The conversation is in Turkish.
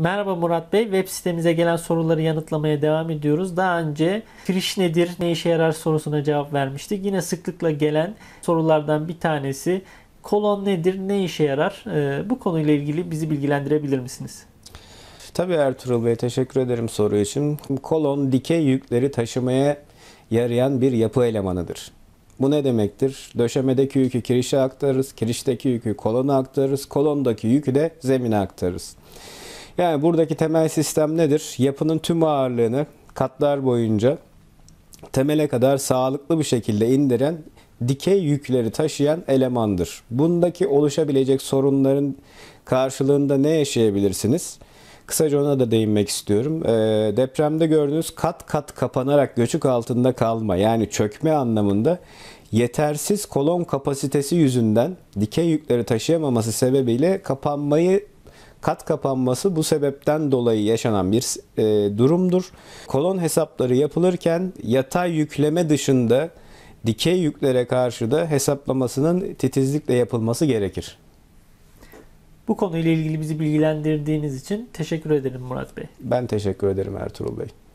Merhaba Murat Bey. Web sitemize gelen soruları yanıtlamaya devam ediyoruz. Daha önce giriş nedir, ne işe yarar sorusuna cevap vermiştik. Yine sıklıkla gelen sorulardan bir tanesi kolon nedir, ne işe yarar? Ee, bu konuyla ilgili bizi bilgilendirebilir misiniz? Tabii Ertuğrul Bey teşekkür ederim soru için. Kolon dikey yükleri taşımaya yarayan bir yapı elemanıdır. Bu ne demektir? Döşemedeki yükü kirişe aktarırız, kirişteki yükü kolona aktarırız, kolondaki yükü de zemine aktarırız. Yani buradaki temel sistem nedir? Yapının tüm ağırlığını katlar boyunca temele kadar sağlıklı bir şekilde indiren dikey yükleri taşıyan elemandır. Bundaki oluşabilecek sorunların karşılığında ne yaşayabilirsiniz? Kısaca ona da değinmek istiyorum. E, depremde gördüğünüz kat kat kapanarak göçük altında kalma yani çökme anlamında yetersiz kolon kapasitesi yüzünden dikey yükleri taşıyamaması sebebiyle kapanmayı Kat kapanması bu sebepten dolayı yaşanan bir e, durumdur. Kolon hesapları yapılırken yatay yükleme dışında dikey yüklere karşı da hesaplamasının titizlikle yapılması gerekir. Bu konuyla ilgili bizi bilgilendirdiğiniz için teşekkür ederim Murat Bey. Ben teşekkür ederim Ertuğrul Bey.